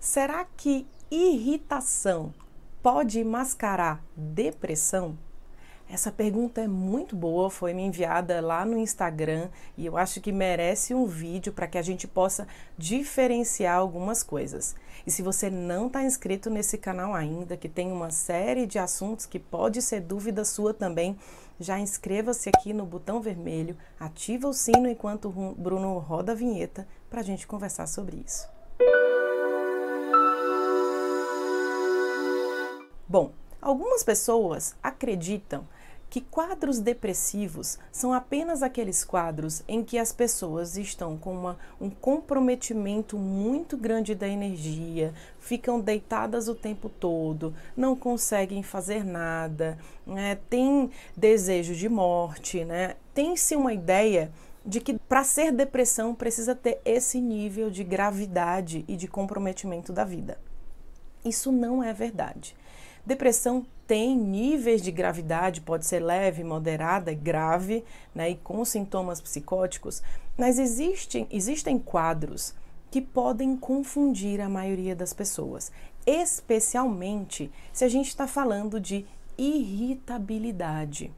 Será que irritação pode mascarar depressão? Essa pergunta é muito boa, foi me enviada lá no Instagram e eu acho que merece um vídeo para que a gente possa diferenciar algumas coisas. E se você não está inscrito nesse canal ainda, que tem uma série de assuntos que pode ser dúvida sua também, já inscreva-se aqui no botão vermelho, ativa o sino enquanto o Bruno roda a vinheta para a gente conversar sobre isso. Bom, algumas pessoas acreditam que quadros depressivos são apenas aqueles quadros em que as pessoas estão com uma, um comprometimento muito grande da energia, ficam deitadas o tempo todo, não conseguem fazer nada, né? tem desejo de morte, né? tem-se uma ideia de que para ser depressão precisa ter esse nível de gravidade e de comprometimento da vida. Isso não é verdade. Depressão tem níveis de gravidade, pode ser leve, moderada, grave, né, e com sintomas psicóticos, mas existem, existem quadros que podem confundir a maioria das pessoas, especialmente se a gente está falando de irritabilidade.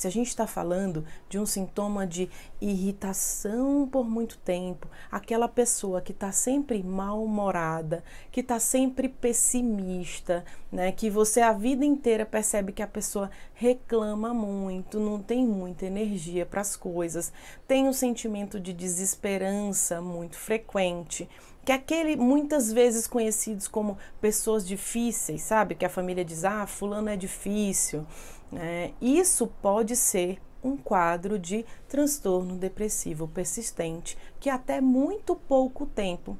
Se a gente está falando de um sintoma de irritação por muito tempo, aquela pessoa que está sempre mal-humorada, que está sempre pessimista, né? Que você a vida inteira percebe que a pessoa reclama muito, não tem muita energia para as coisas, tem um sentimento de desesperança muito frequente que aquele muitas vezes conhecidos como pessoas difíceis, sabe? Que a família diz: "Ah, fulano é difícil". Né? Isso pode ser um quadro de transtorno depressivo persistente, que até muito pouco tempo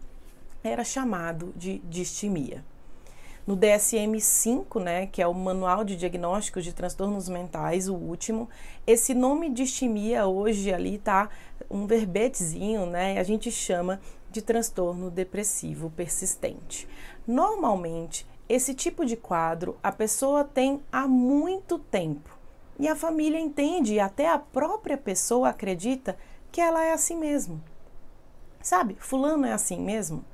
era chamado de distimia. No DSM-5, né, que é o Manual de Diagnósticos de Transtornos Mentais, o último, esse nome distimia hoje ali tá um verbetezinho, né? A gente chama de transtorno depressivo persistente. Normalmente, esse tipo de quadro a pessoa tem há muito tempo e a família entende e até a própria pessoa acredita que ela é assim mesmo. Sabe, Fulano é assim mesmo?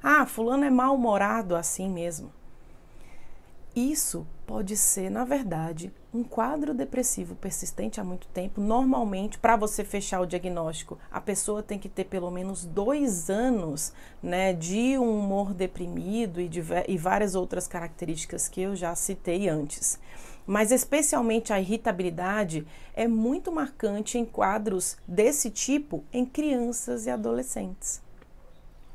Ah, Fulano é mal-humorado assim mesmo. Isso pode ser, na verdade, um quadro depressivo persistente há muito tempo, normalmente, para você fechar o diagnóstico, a pessoa tem que ter pelo menos dois anos né, de um humor deprimido e, de, e várias outras características que eu já citei antes. Mas especialmente a irritabilidade é muito marcante em quadros desse tipo em crianças e adolescentes.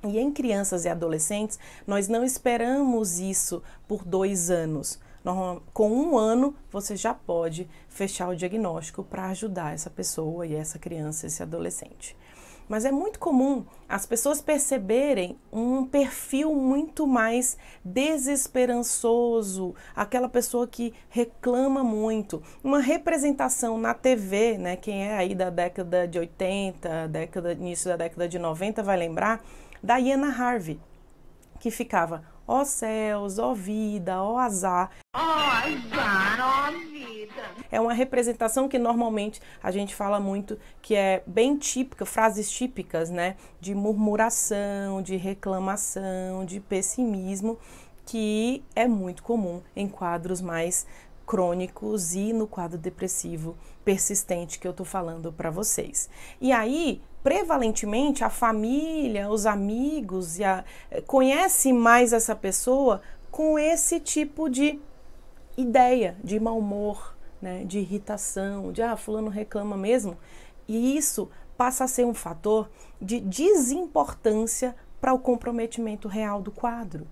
E em crianças e adolescentes, nós não esperamos isso por dois anos com um ano você já pode fechar o diagnóstico para ajudar essa pessoa e essa criança, esse adolescente. Mas é muito comum as pessoas perceberem um perfil muito mais desesperançoso, aquela pessoa que reclama muito, uma representação na TV, né? Quem é aí da década de 80, década, início da década de 90 vai lembrar da Iana Harvey, que ficava Ó céus, ó vida, ó azar. Ó azar, ó vida. É uma representação que normalmente a gente fala muito, que é bem típica, frases típicas, né? De murmuração, de reclamação, de pessimismo, que é muito comum em quadros mais crônicos e no quadro depressivo persistente que eu tô falando para vocês. E aí, prevalentemente, a família, os amigos e a, eh, conhece mais essa pessoa com esse tipo de ideia, de mau humor, né, de irritação, de ah, fulano reclama mesmo. E isso passa a ser um fator de desimportância para o comprometimento real do quadro.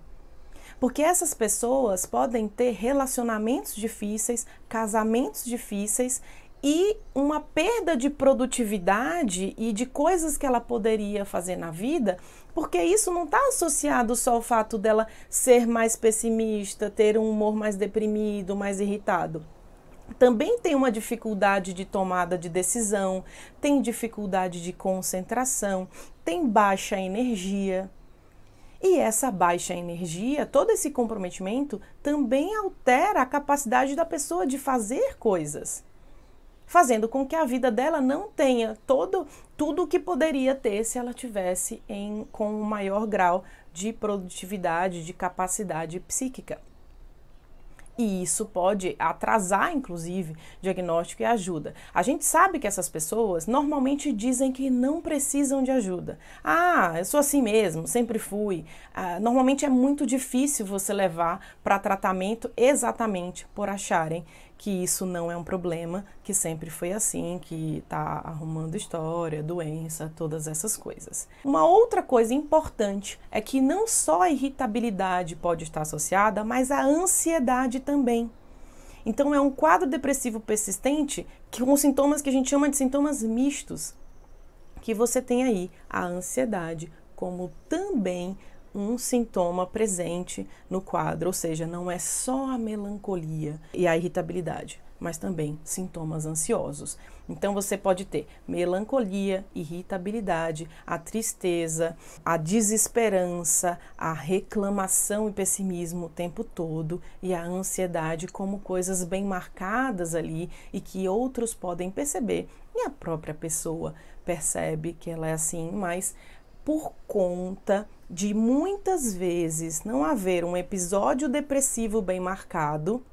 Porque essas pessoas podem ter relacionamentos difíceis, casamentos difíceis e uma perda de produtividade e de coisas que ela poderia fazer na vida, porque isso não está associado só ao fato dela ser mais pessimista, ter um humor mais deprimido, mais irritado também tem uma dificuldade de tomada de decisão, tem dificuldade de concentração, tem baixa energia, e essa baixa energia, todo esse comprometimento também altera a capacidade da pessoa de fazer coisas, fazendo com que a vida dela não tenha todo tudo o que poderia ter se ela tivesse em com um maior grau de produtividade, de capacidade psíquica e isso pode atrasar, inclusive, diagnóstico e ajuda. A gente sabe que essas pessoas normalmente dizem que não precisam de ajuda. Ah, eu sou assim mesmo, sempre fui. Ah, normalmente é muito difícil você levar para tratamento exatamente por acharem que isso não é um problema, que sempre foi assim, que tá arrumando história, doença, todas essas coisas. Uma outra coisa importante é que não só a irritabilidade pode estar associada, mas a ansiedade também. Então é um quadro depressivo persistente que, com sintomas que a gente chama de sintomas mistos, que você tem aí a ansiedade como também um sintoma presente no quadro, ou seja, não é só a melancolia e a irritabilidade, mas também sintomas ansiosos. Então você pode ter melancolia, irritabilidade, a tristeza, a desesperança, a reclamação e pessimismo o tempo todo e a ansiedade como coisas bem marcadas ali e que outros podem perceber e a própria pessoa percebe que ela é assim, mas por conta de muitas vezes não haver um episódio depressivo bem marcado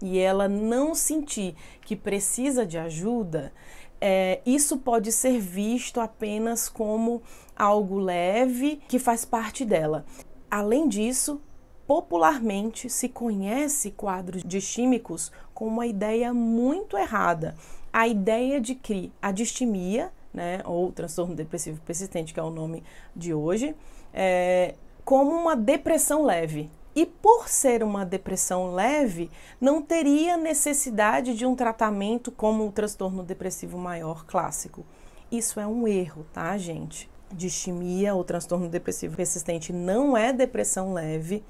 e ela não sentir que precisa de ajuda, é, isso pode ser visto apenas como algo leve que faz parte dela. Além disso, popularmente se conhece quadros distímicos com uma ideia muito errada, a ideia de que a distimia, né, ou transtorno depressivo persistente, que é o nome de hoje, é, como uma depressão leve. E por ser uma depressão leve, não teria necessidade de um tratamento como o transtorno depressivo maior clássico. Isso é um erro, tá, gente? Distimia ou transtorno depressivo persistente não é depressão leve.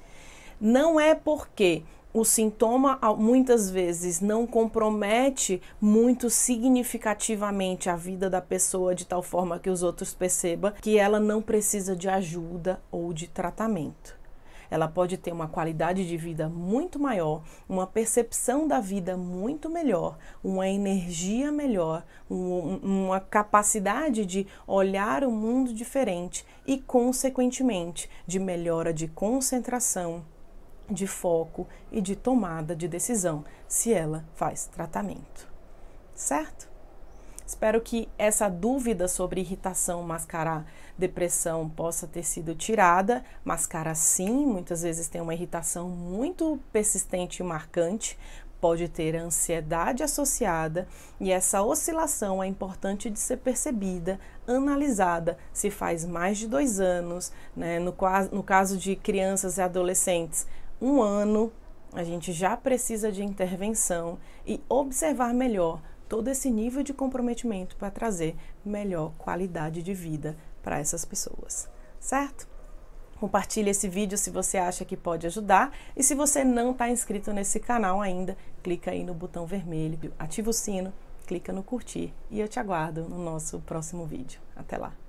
Não é porque o sintoma muitas vezes não compromete muito significativamente a vida da pessoa de tal forma que os outros percebam que ela não precisa de ajuda ou de tratamento. Ela pode ter uma qualidade de vida muito maior, uma percepção da vida muito melhor, uma energia melhor, uma capacidade de olhar o mundo diferente e, consequentemente, de melhora de concentração, de foco e de tomada de decisão se ela faz tratamento. Certo? Espero que essa dúvida sobre irritação, mascarar, depressão possa ter sido tirada. Mascara sim, muitas vezes tem uma irritação muito persistente e marcante, pode ter ansiedade associada e essa oscilação é importante de ser percebida, analisada, se faz mais de dois anos, né? no, no caso de crianças e adolescentes, um ano, a gente já precisa de intervenção e observar melhor todo esse nível de comprometimento para trazer melhor qualidade de vida para essas pessoas, certo? Compartilhe esse vídeo se você acha que pode ajudar e se você não está inscrito nesse canal ainda, clica aí no botão vermelho, ativa o sino, clica no curtir e eu te aguardo no nosso próximo vídeo. Até lá!